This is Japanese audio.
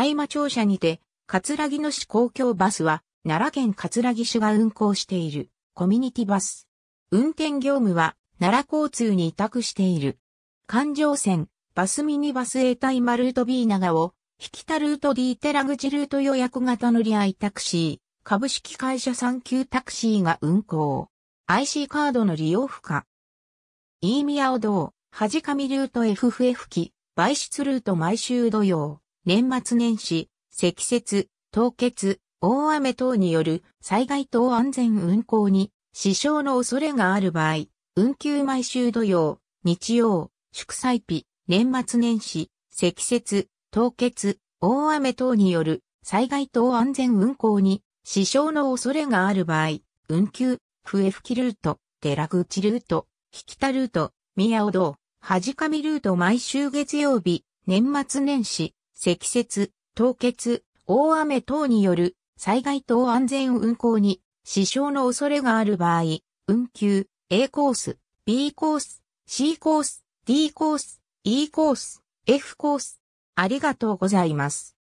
大間庁舎にて、葛城野市公共バスは、奈良県葛城市が運行しているコミュニティバス。運転業務は奈良交通に委託している。環状線、バスミニバス A タイマルート B 長を、引田ルート D グ口ルート予約型乗り合いタクシー、株式会社ュータクシーが運行。IC カードの利用不可。飯宮尾道、はじかみルート FFF 機、売出ルート毎週土曜。年末年始、積雪、凍結、大雨等による災害等安全運行に支障の恐れがある場合、運休毎週土曜、日曜、祝祭日、年末年始、積雪、凍結、大雨等による災害等安全運行に支障の恐れがある場合、運休、笛吹きルート、寺口ルート、引田ルート、宮尾道、はじかみルート毎週月曜日、年末年始、積雪、凍結、大雨等による災害等安全運行に支障の恐れがある場合、運休、A コース、B コース、C コース、D コース、E コース、F コース。ありがとうございます。